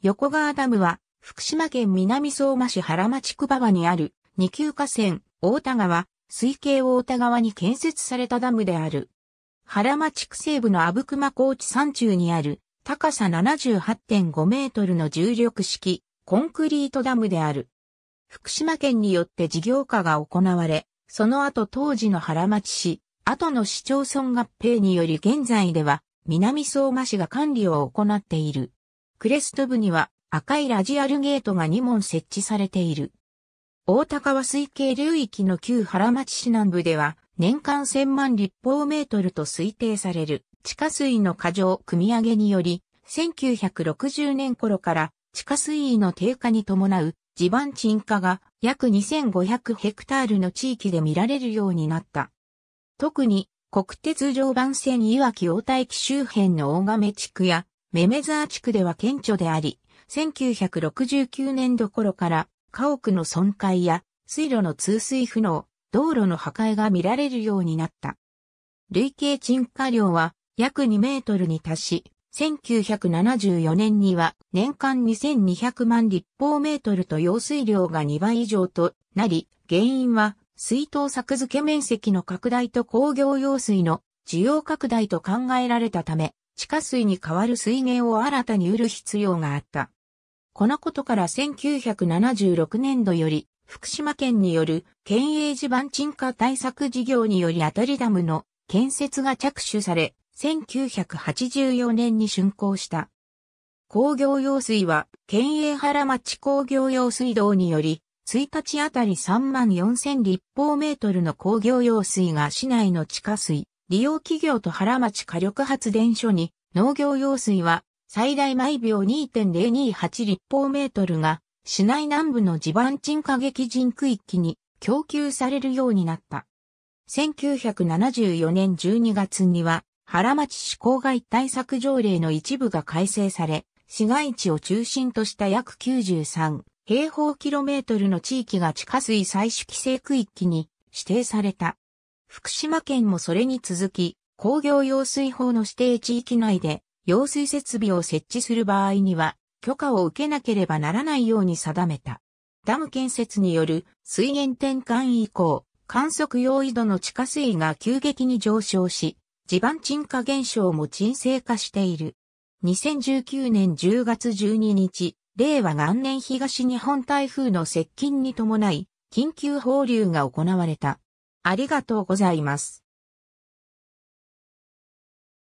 横川ダムは、福島県南相馬市原町区馬場にある、二級河川、大田川、水系大田川に建設されたダムである。原町区西部の阿武隈高地山中にある、高さ78.5メートルの重力式、コンクリートダムである。福島県によって事業化が行われ、その後当時の原町市、後の市町村合併により現在では、南相馬市が管理を行っている。クレスト部には赤いラジアルゲートが2門設置されている。大高は水系流域の旧原町市南部では年間1000万立方メートルと推定される地下水の過剰組み上げにより1960年頃から地下水位の低下に伴う地盤沈下が約2500ヘクタールの地域で見られるようになった。特に国鉄常磐線岩木大田駅周辺の大亀地区やメメザー地区では顕著であり、1969年度頃から家屋の損壊や水路の通水不能、道路の破壊が見られるようになった。累計沈下量は約2メートルに達し、1974年には年間2200万立方メートルと用水量が2倍以上となり、原因は水筒作付け面積の拡大と工業用水の需要拡大と考えられたため、地下水に代わる水源を新たに売る必要があった。このことから1976年度より、福島県による県営地盤沈下対策事業により当たりダムの建設が着手され、1984年に竣工した。工業用水は、県営原町工業用水道により、1日あたり3万4000立方メートルの工業用水が市内の地下水、利用企業と原町火力発電所に農業用水は最大毎秒2.028立方メートルが市内南部の地盤沈下激人区域に供給されるようになった。1974年12月には原町市公外対策条例の一部が改正され、市街地を中心とした約93平方キロメートルの地域が地下水採取規制区域に指定された。福島県もそれに続き、工業用水法の指定地域内で、用水設備を設置する場合には、許可を受けなければならないように定めた。ダム建設による水源転換以降、観測用井度の地下水が急激に上昇し、地盤沈下現象も沈静化している。2019年10月12日、令和元年東日本台風の接近に伴い、緊急放流が行われた。ありがとうございます。